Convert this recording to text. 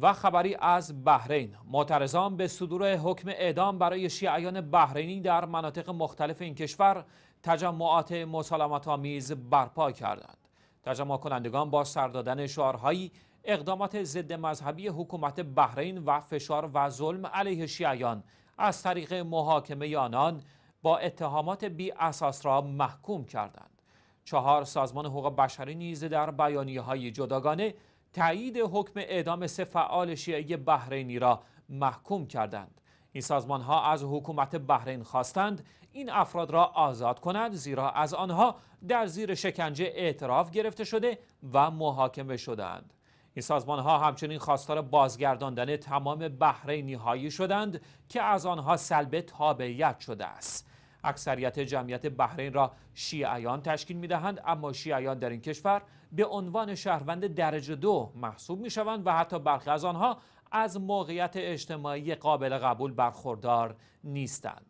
و خبری از بحرین معترضان به صدور حکم اعدام برای شیعیان بحرینی در مناطق مختلف این کشور تجمعات مسالمت آمیز برپا کردند تجمع کنندگان با سردادن دادن شعارهایی اقدامات ضد مذهبی حکومت بحرین و فشار و ظلم علیه شیعیان از طریق محاکمه آنان با اتهامات بی اساس را محکوم کردند چهار سازمان حقوق بشری نیز در بیانیه‌های جداگانه تایید حکم اعدام سه فعال شیعه بحرینی را محکوم کردند این سازمان ها از حکومت بحرین خواستند این افراد را آزاد کنند زیرا از آنها در زیر شکنجه اعتراف گرفته شده و محاکمه شدند این سازمان ها همچنین خواستار بازگرداندن تمام بحرینی هایی شدند که از آنها سلب تابعیت شده است اکثریت جمعیت بحرین را شیعیان تشکیل می دهند اما شیعیان در این کشور به عنوان شهروند درجه دو محسوب می شوند و حتی برخی از آنها از موقعیت اجتماعی قابل قبول برخوردار نیستند